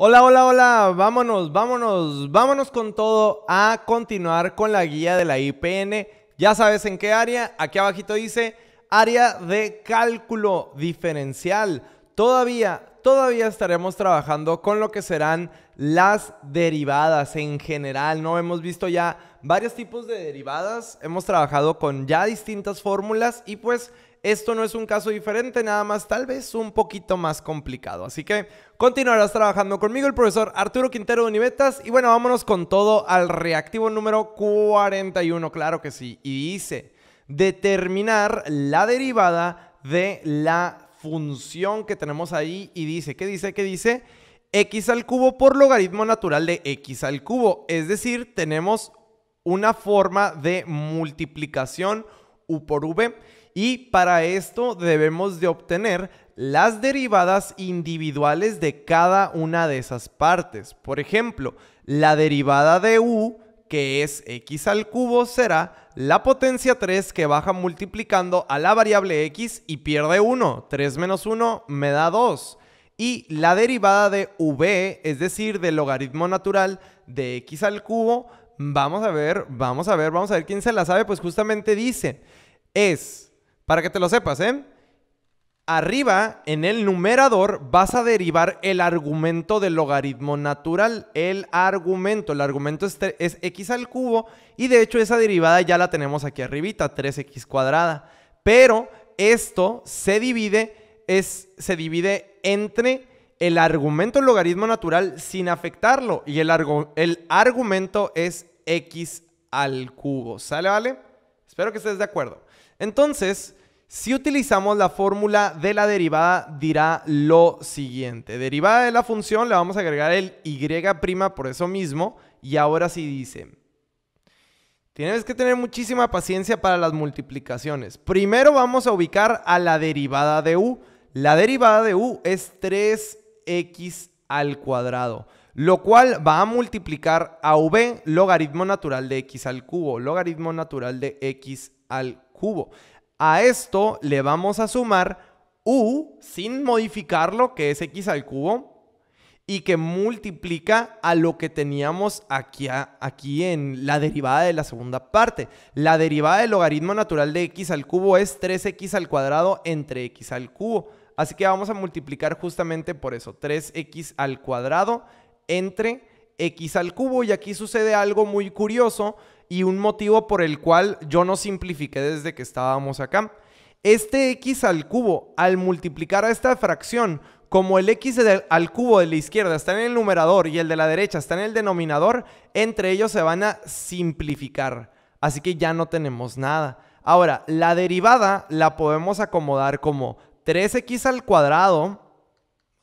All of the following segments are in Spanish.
Hola, hola, hola, vámonos, vámonos, vámonos con todo a continuar con la guía de la IPN. Ya sabes en qué área, aquí abajito dice área de cálculo diferencial todavía, todavía estaremos trabajando con lo que serán las derivadas en general, ¿no? Hemos visto ya varios tipos de derivadas, hemos trabajado con ya distintas fórmulas y pues esto no es un caso diferente, nada más tal vez un poquito más complicado. Así que continuarás trabajando conmigo el profesor Arturo Quintero de Univetas y bueno, vámonos con todo al reactivo número 41, claro que sí. Y dice, determinar la derivada de la función que tenemos ahí y dice, ¿qué dice? ¿Qué dice? x al cubo por logaritmo natural de x al cubo. Es decir, tenemos una forma de multiplicación u por v y para esto debemos de obtener las derivadas individuales de cada una de esas partes. Por ejemplo, la derivada de u que es x al cubo será la potencia 3 que baja multiplicando a la variable x y pierde 1. 3 menos 1 me da 2. Y la derivada de v, es decir, del logaritmo natural de x al cubo, vamos a ver, vamos a ver, vamos a ver quién se la sabe, pues justamente dice, es, para que te lo sepas, ¿eh? Arriba, en el numerador, vas a derivar el argumento del logaritmo natural. El argumento, el argumento es, x al cubo y de hecho esa derivada ya la tenemos aquí arribita, 3x cuadrada. Pero esto se divide, es, se divide entre el argumento del logaritmo natural sin afectarlo y el, el argumento es x al cubo. ¿Sale, vale? Espero que estés de acuerdo. Entonces... Si utilizamos la fórmula de la derivada, dirá lo siguiente. Derivada de la función, le vamos a agregar el y' por eso mismo. Y ahora sí dice, tienes que tener muchísima paciencia para las multiplicaciones. Primero vamos a ubicar a la derivada de u. La derivada de u es 3x al cuadrado lo cual va a multiplicar a v logaritmo natural de x al cubo, logaritmo natural de x al cubo. A esto le vamos a sumar u sin modificarlo, que es x al cubo, y que multiplica a lo que teníamos aquí, aquí en la derivada de la segunda parte. La derivada del logaritmo natural de x al cubo es 3x al cuadrado entre x al cubo. Así que vamos a multiplicar justamente por eso, 3x al cuadrado entre x al cubo. Y aquí sucede algo muy curioso, y un motivo por el cual yo no simplifiqué desde que estábamos acá. Este x al cubo, al multiplicar a esta fracción, como el x al cubo de la izquierda está en el numerador y el de la derecha está en el denominador, entre ellos se van a simplificar. Así que ya no tenemos nada. Ahora, la derivada la podemos acomodar como 3x al cuadrado.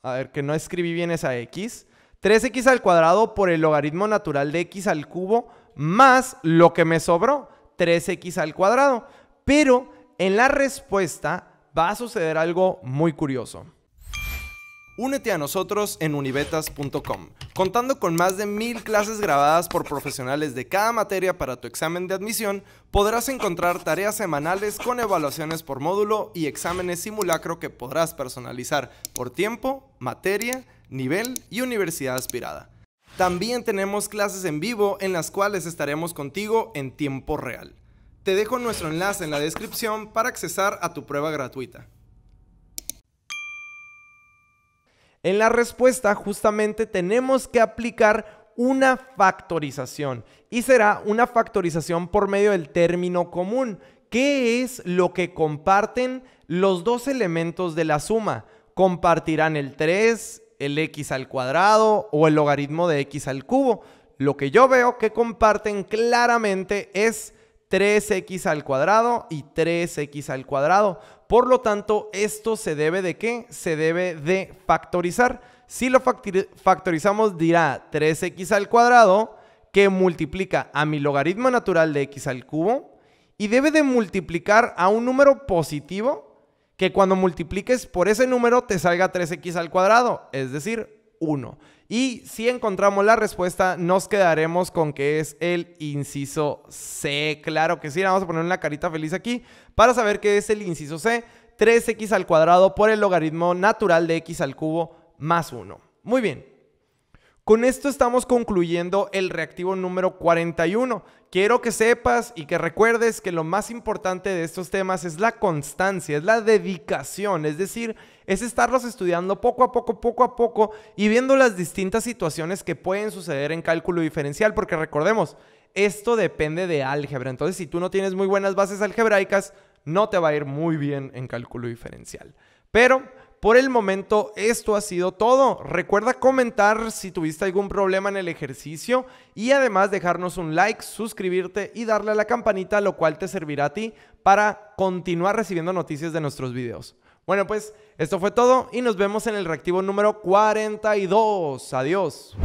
A ver, que no escribí bien esa x. 3x al cuadrado por el logaritmo natural de x al cubo más lo que me sobró, 3x al cuadrado. Pero en la respuesta va a suceder algo muy curioso. Únete a nosotros en univetas.com. contando con más de mil clases grabadas por profesionales de cada materia para tu examen de admisión, podrás encontrar tareas semanales con evaluaciones por módulo y exámenes simulacro que podrás personalizar por tiempo, materia nivel y universidad aspirada. También tenemos clases en vivo en las cuales estaremos contigo en tiempo real. Te dejo nuestro enlace en la descripción para accesar a tu prueba gratuita. En la respuesta justamente tenemos que aplicar una factorización y será una factorización por medio del término común. ¿Qué es lo que comparten los dos elementos de la suma? Compartirán el 3 el x al cuadrado o el logaritmo de x al cubo. Lo que yo veo que comparten claramente es 3x al cuadrado y 3x al cuadrado. Por lo tanto, esto se debe de qué? Se debe de factorizar. Si lo factorizamos dirá 3x al cuadrado que multiplica a mi logaritmo natural de x al cubo y debe de multiplicar a un número positivo que cuando multipliques por ese número te salga 3x al cuadrado, es decir, 1. Y si encontramos la respuesta, nos quedaremos con que es el inciso C. Claro que sí, vamos a poner una carita feliz aquí para saber que es el inciso C, 3x al cuadrado por el logaritmo natural de x al cubo más 1. Muy bien, con esto estamos concluyendo el reactivo número 41. Quiero que sepas y que recuerdes que lo más importante de estos temas es la constancia, es la dedicación, es decir, es estarlos estudiando poco a poco, poco a poco y viendo las distintas situaciones que pueden suceder en cálculo diferencial, porque recordemos, esto depende de álgebra, entonces si tú no tienes muy buenas bases algebraicas, no te va a ir muy bien en cálculo diferencial. Pero por el momento, esto ha sido todo. Recuerda comentar si tuviste algún problema en el ejercicio y además dejarnos un like, suscribirte y darle a la campanita, lo cual te servirá a ti para continuar recibiendo noticias de nuestros videos. Bueno, pues esto fue todo y nos vemos en el reactivo número 42. Adiós.